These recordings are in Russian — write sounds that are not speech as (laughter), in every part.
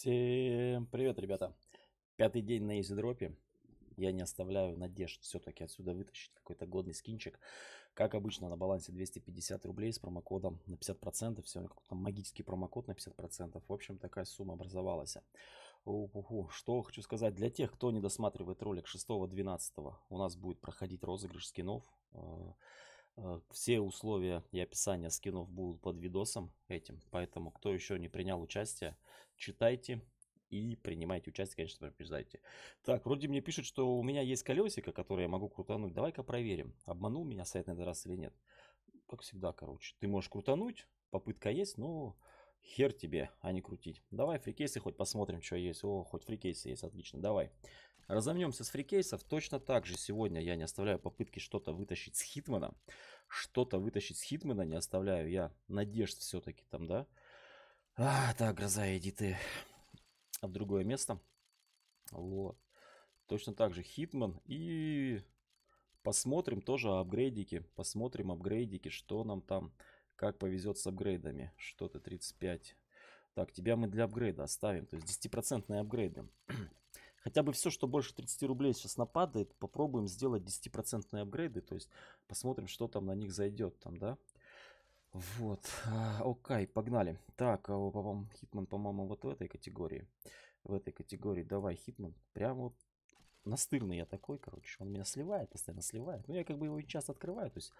Всем привет, ребята. Пятый день на изидропе. Я не оставляю надежд все-таки отсюда вытащить какой-то годный скинчик. Как обычно, на балансе 250 рублей с промокодом на 50%. Сегодня какой-то магический промокод на 50%. В общем, такая сумма образовалась. У-ху-ху. Что хочу сказать. Для тех, кто не досматривает ролик 6-12, у нас будет проходить розыгрыш скинов. Э, Э, все условия и описания скинов будут под видосом этим. Поэтому, кто еще не принял участие, читайте и принимайте участие, конечно, предупреждайте. Так, вроде мне пишут, что у меня есть колесико, которое я могу крутануть. Давай-ка проверим, обманул меня сайт на этот раз или нет. Как всегда, короче, ты можешь крутануть, попытка есть, но хер тебе, а не крутить. Давай фрикейсы хоть посмотрим, что есть. О, хоть фрикейсы есть, отлично, давай. Давай. Разомнемся с фрикейсов. Точно так же сегодня я не оставляю попытки что-то вытащить с Хитмана. Что-то вытащить с Хитмана не оставляю. Я надежд все-таки там, да? А, так, гроза, иди ты в другое место. Вот. Точно так же Хитман. И посмотрим тоже апгрейдики. Посмотрим апгрейдики, что нам там, как повезет с апгрейдами. Что ты, 35. Так, тебя мы для апгрейда оставим. То есть 10% апгрейды. Хотя бы все, что больше 30 рублей сейчас нападает, попробуем сделать 10% апгрейды. То есть посмотрим, что там на них зайдет там, да. Вот, а, окей, okay, погнали. Так, а, по-моему, Хитман, по-моему, вот в этой категории. В этой категории, давай, Хитман, прямо вот настырный я такой, короче. Он меня сливает, постоянно сливает. Ну я как бы его часто открываю, то есть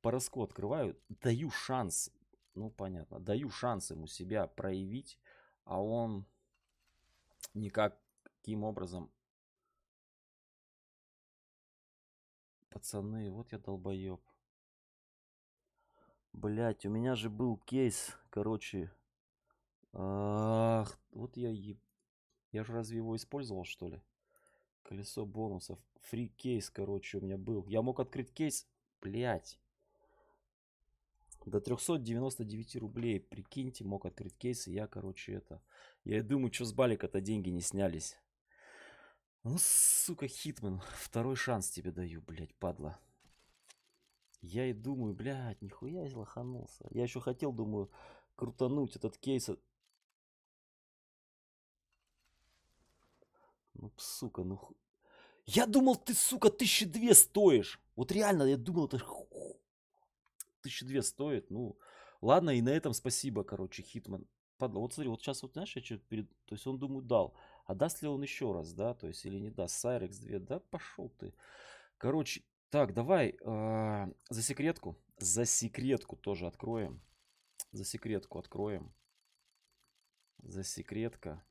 по открываю, даю шанс, ну понятно, даю шанс ему себя проявить, а он никак Каким образом? Пацаны, вот я долбоеб. Блять, у меня же был кейс, короче. Ах, вот я еб... Я же разве его использовал, что ли? Колесо бонусов. Фри кейс, короче, у меня был. Я мог открыть кейс, блять. До 399 рублей, прикиньте, мог открыть кейс, и я, короче, это... Я и думаю, что с балика-то деньги не снялись. Ну, сука, Хитман, (laughs) второй шанс тебе даю, блядь, падла. Я и думаю, блядь, нихуя я лоханулся. Я еще хотел, думаю, крутануть этот кейс. Ну, сука, ну... Я думал, ты, сука, тысячи две стоишь. Вот реально, я думал, это Тысячи две стоит, ну... Ладно, и на этом спасибо, короче, Хитман. Падла, вот смотри, вот сейчас вот, знаешь, я что перед... То есть он, думаю, дал... А даст ли он еще раз, да, то есть или не даст? Сайрекс 2, да, пошел ты. Короче, так, давай э, за секретку. За секретку тоже откроем. За секретку откроем. За секретка.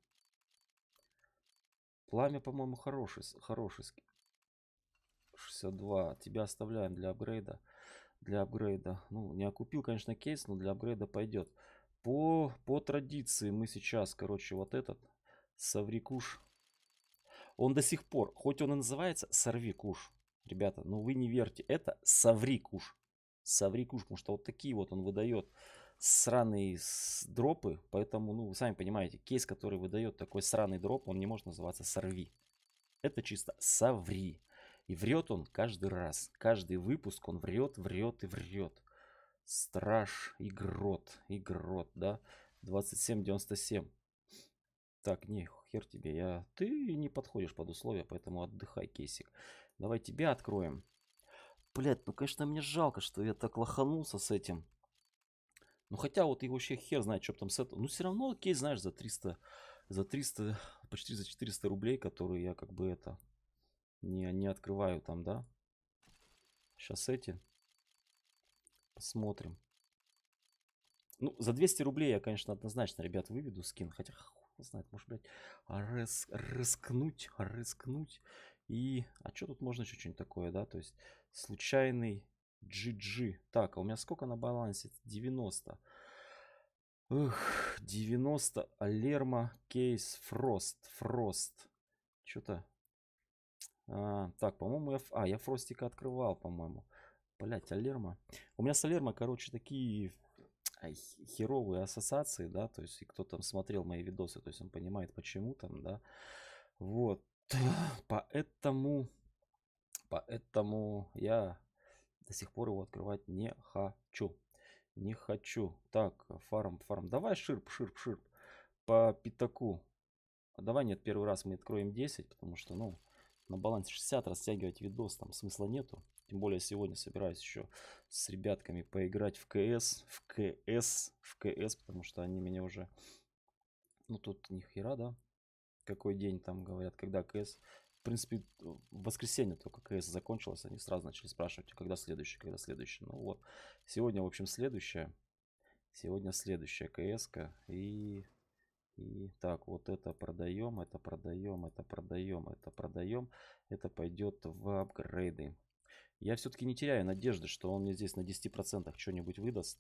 Пламя, по-моему, хороший, хороший. 62. Тебя оставляем для апгрейда. Для апгрейда. Ну, не окупил, конечно, кейс, но для апгрейда пойдет. По, по традиции мы сейчас, короче, вот этот Саврикуш. Он до сих пор, хоть он и называется Сорвикуш, ребята, но вы не верьте, это Саврикуш. Саврикуш, потому что вот такие вот он выдает сраные дропы, поэтому, ну, вы сами понимаете, кейс, который выдает такой сраный дроп, он не может называться Сорви. Это чисто Саври. И врет он каждый раз. Каждый выпуск он врет, врет и врет. Страж, игрот, игрот, да? 2797. Так, не, хер тебе, я... ты не подходишь под условия, поэтому отдыхай, кейсик. Давай тебя откроем. Блядь, ну конечно мне жалко, что я так лоханулся с этим. Ну хотя вот и вообще хер знает, что там с этого. Ну все равно кейс, знаешь, за 300, за 300, почти за 400 рублей, которые я как бы это, не, не открываю там, да. Сейчас эти. Посмотрим. Ну, за 200 рублей я, конечно, однозначно, ребят, выведу скин. Хотя знает, может, блядь, а рыс, рыскнуть, рыскнуть. И, а что тут можно еще что-нибудь такое, да? То есть, случайный GG. Так, а у меня сколько на балансе? 90. Эх, 90. Алерма, Кейс, Фрост, Фрост. Что-то... А, так, по-моему, я... А, я Фростика открывал, по-моему. Блять, Алерма. У меня с Алерма, короче, такие а, херовые ассоциации, да, то есть и кто там смотрел мои видосы, то есть он понимает почему там, да, вот, (laughs) поэтому, поэтому я до сих пор его открывать не хочу, не хочу, так, фарм, фарм, давай ширп, ширп, ширп, по пятаку, давай нет, первый раз мы откроем 10, потому что, ну, на балансе 60 растягивать видос там смысла нету. Тем более сегодня собираюсь еще с ребятками поиграть в КС, в КС, в КС, потому что они меня уже... Ну тут ни хера, да? Какой день там говорят, когда КС... В принципе, в воскресенье только КС закончилось, они сразу начали спрашивать, а когда следующий, когда следующий. Ну вот, сегодня, в общем, следующая, Сегодня следующая КС-ка и и так, вот это продаем, это продаем, это продаем, это продаем. Это пойдет в апгрейды. Я все-таки не теряю надежды, что он мне здесь на 10% что-нибудь выдаст.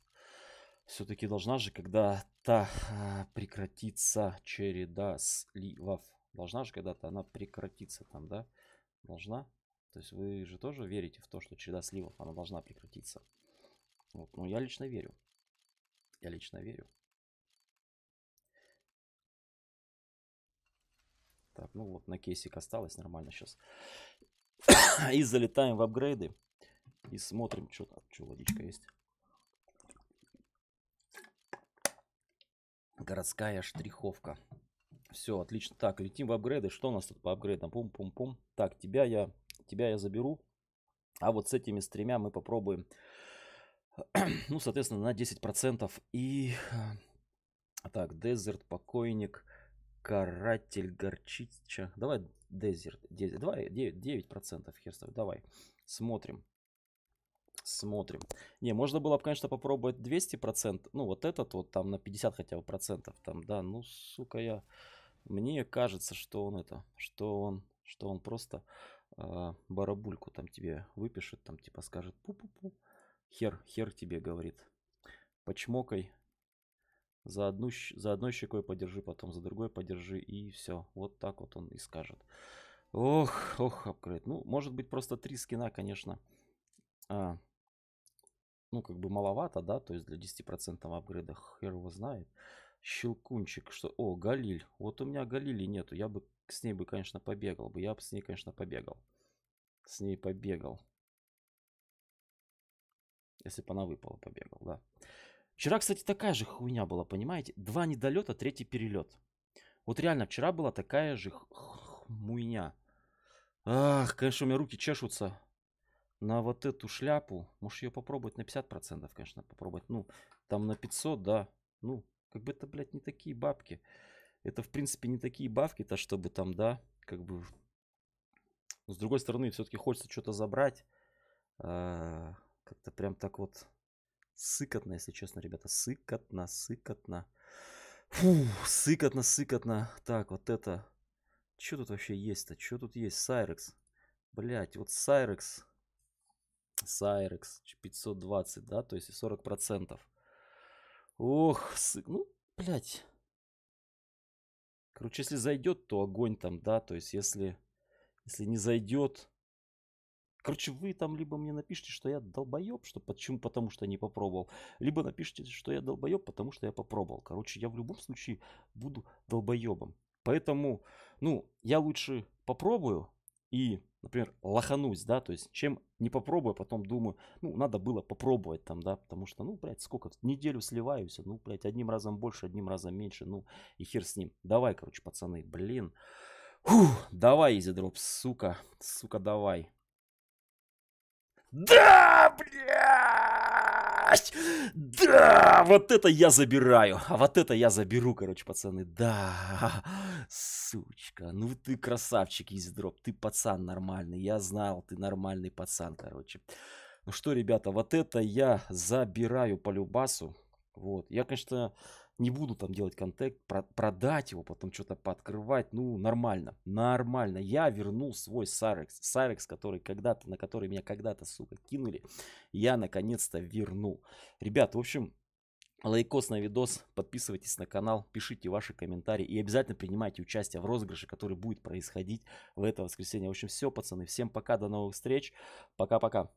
Все-таки должна же когда-то а, прекратиться череда сливов. Должна же когда-то она прекратиться там, да? Должна. То есть вы же тоже верите в то, что череда сливов, она должна прекратиться. Вот, ну я лично верю. Я лично верю. Так, ну вот на кейсик осталось, нормально сейчас. (coughs) и залетаем в апгрейды. И смотрим, что там, что водичка есть. Городская штриховка. Все, отлично. Так, летим в апгрейды. Что у нас тут по апгрейдам? Пум-пум-пум. Так, тебя я, тебя я заберу. А вот с этими с тремя мы попробуем, (coughs) ну, соответственно, на 10%. И а, так, Дезерт, Покойник, каратель горчича. Давай дезерт. дезерт. Давай 9%, 9% херстов. Давай. Смотрим. Смотрим. Не, можно было бы, конечно, попробовать 200%. Ну, вот этот вот там на 50 хотя бы процентов. Там, да, ну, сука, я... Мне кажется, что он это... Что он... Что он просто э, барабульку там тебе выпишет. Там типа скажет пу-пу-пу. Хер, хер тебе говорит. Почмокай за, одну, за одной щекой подержи, потом за другой подержи, и все. Вот так вот он и скажет. Ох, ох, апгрейд. Ну, может быть, просто три скина, конечно, а, ну, как бы маловато, да, то есть для 10% апгрейда хер его знает. Щелкунчик, что... О, Галиль. Вот у меня Галили нету. Я бы с ней бы, конечно, побегал бы. Я бы с ней, конечно, побегал. С ней побегал. Если бы она выпала, побегал, да. Вчера, кстати, такая же хуйня была, понимаете? Два недолета, третий перелет. Вот реально, вчера была такая же хуйня. Ах, конечно, у меня руки чешутся на вот эту шляпу. Может, ее попробовать на 50%, конечно, попробовать. Ну, там на 500, да. Ну, как бы это, блядь, не такие бабки. Это, в принципе, не такие бабки-то, чтобы там, да, как бы... с другой стороны, все-таки хочется что-то забрать. А, как-то прям так вот Сыкотно, если честно, ребята. Сыкотно, сыкотно. Фу, сыкотно, сыкотно. Так, вот это. Что тут вообще есть-то? Что тут есть? Сайрекс. Блять, вот Сайрекс. Сайрекс 520, да? То есть 40%. Ох, сык... Ну, блять. Короче, если зайдет, то огонь там, да? То есть если... Если не зайдет, Короче, вы там либо мне напишите, что я долбоеб, что почему, потому что не попробовал, либо напишите, что я долбоеб, потому что я попробовал. Короче, я в любом случае буду долбоебом. Поэтому, ну, я лучше попробую и, например, лоханусь, да, то есть, чем не попробую, а потом думаю, ну, надо было попробовать там, да, потому что, ну, блядь, сколько, неделю сливаюсь, ну, блядь, одним разом больше, одним разом меньше, ну, и хер с ним. Давай, короче, пацаны, блин. Фух, давай, Изидроп, сука, сука, давай. Да, блядь! Да, вот это я забираю. А вот это я заберу, короче, пацаны. Да, сучка. Ну ты красавчик, Изидроп. Ты пацан нормальный. Я знал, ты нормальный пацан, короче. Ну что, ребята, вот это я забираю по любасу. Вот. Я, конечно, не буду там делать контент, про- продать его, потом что-то пооткрывать. Ну, нормально. Нормально. Я вернул свой Сарекс. Сарекс, который когда-то, на который меня когда-то, сука, кинули. Я наконец-то вернул. Ребят, в общем, лайкос на видос, подписывайтесь на канал, пишите ваши комментарии и обязательно принимайте участие в розыгрыше, который будет происходить в это воскресенье. В общем, все, пацаны, всем пока, до новых встреч, пока-пока.